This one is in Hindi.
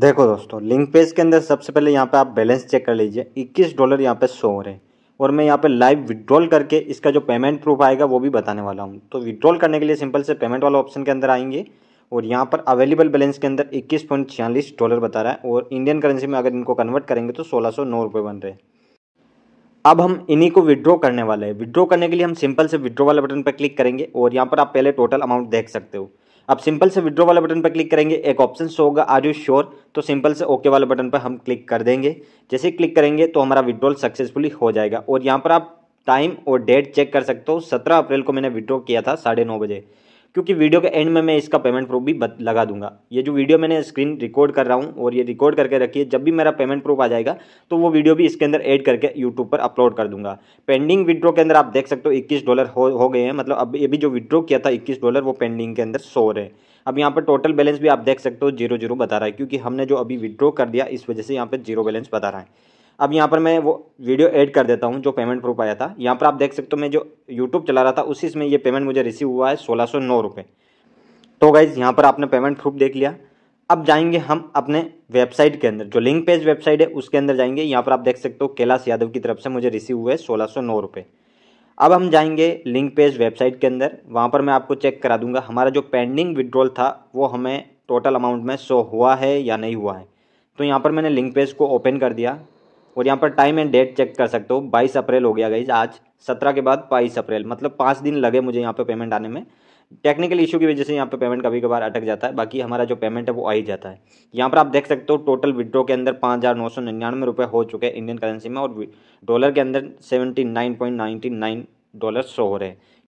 देखो दोस्तों लिंक पेज के अंदर सबसे पहले यहाँ पे आप बैलेंस चेक कर लीजिए 21 डॉलर यहाँ पे सो हो रहे हैं और मैं यहाँ पे लाइव विड्रॉल करके इसका जो पेमेंट प्रूफ आएगा वो भी बताने वाला हूँ तो विड्रॉल करने के लिए सिंपल से पेमेंट वाला ऑप्शन के अंदर आएंगे और यहाँ पर अवेलेबल बैलेंस के अंदर इक्कीस पॉइंट छियालीस डॉलर बता रहा है और इंडियन करेंसी में अगर इनको कन्वर्ट करेंगे तो सोलह सौ नौ रुपये बन रहे हैं अब हम इन्हीं को विड्रॉ करने वाले हैं विड्रॉ करने के लिए हम सिंपल से विड्रॉ वाले बटन पर क्लिक करेंगे और यहाँ पर आप पहले टोटल अमाउंट देख सकते हो अब सिंपल से विड्रॉ वाले बटन पर क्लिक करेंगे एक ऑप्शन शो होगा आर यू श्योर तो सिंपल से ओके वाले बटन पर हम क्लिक कर देंगे जैसे क्लिक करेंगे तो हमारा विड्रॉल सक्सेसफुली हो जाएगा और यहाँ पर आप टाइम और डेट चेक कर सकते हो सत्रह अप्रैल को मैंने विड्रॉ किया था साढ़े नौ बजे क्योंकि वीडियो के एंड में मैं इसका पेमेंट प्रूफ भी लगा दूंगा ये जो वीडियो मैंने स्क्रीन रिकॉर्ड कर रहा हूँ और ये रिकॉर्ड करके रखिए जब भी मेरा पेमेंट प्रूफ आ जाएगा तो वो वीडियो भी इसके अंदर एड करके यूट्यूब पर अपलोड कर दूंगा पेंडिंग विड्रो के अंदर आप देख सकते हो इक्कीस डॉलर हो, गए हैं मतलब अब ये भी जो विड्रो किया था इक्कीस डॉलर वो पेंडिंग के अंदर सो रहे अब यहाँ पर टोटल बैलेंस भी आप देख सकते हो जीरो जीरो बता रहा है क्योंकि हमने जो अभी विड्रॉ कर दिया इस वजह से यहाँ पर जीरो बैलेंस बता रहा है अब यहाँ पर मैं वो वीडियो ऐड कर देता हूँ जो पेमेंट प्रूफ आया था यहाँ पर आप देख सकते हो मैं जो यूट्यूब चला रहा था उसी में ये पेमेंट मुझे रिसीव हुआ है सोलह सौ नौ रुपये तो गाइज़ यहाँ पर आपने पेमेंट प्रूफ देख लिया अब जाएंगे हम अपने वेबसाइट के अंदर जो लिंक पेज वेबसाइट है उसके अंदर जाएंगे यहाँ पर आप देख सकते हो कैलाश यादव की तरफ से मुझे रिसीव हुए सोलह सौ नौ रुपये अब हम जाएंगे लिंक पेज वेबसाइट के अंदर वहाँ पर मैं आपको चेक करा दूंगा हमारा जो पेंडिंग विड्रॉल था वो हमें टोटल अमाउंट में शो हुआ है या नहीं हुआ है तो यहाँ पर मैंने लिंक पेज को ओपन कर दिया और यहाँ पर टाइम एंड डेट चेक कर सकते हो बाईस अप्रैल हो गया गई आज सत्रह के बाद बाईस अप्रैल मतलब पाँच दिन लगे मुझे यहाँ पर पेमेंट आने में टेक्निकल इशू की वजह से यहाँ पे पेमेंट कभी कभार अटक जाता है बाकी हमारा जो पेमेंट है वो आ ही जाता है यहाँ पर आप देख सकते हो टोटल विड्रो के अंदर पाँच हज़ार नौ सौ निन्यानवे रुपये हो चुके हैं इंडियन करेंसी में और डॉलर के अंदर seventy nine point ninety nine dollar show हो रहे हैं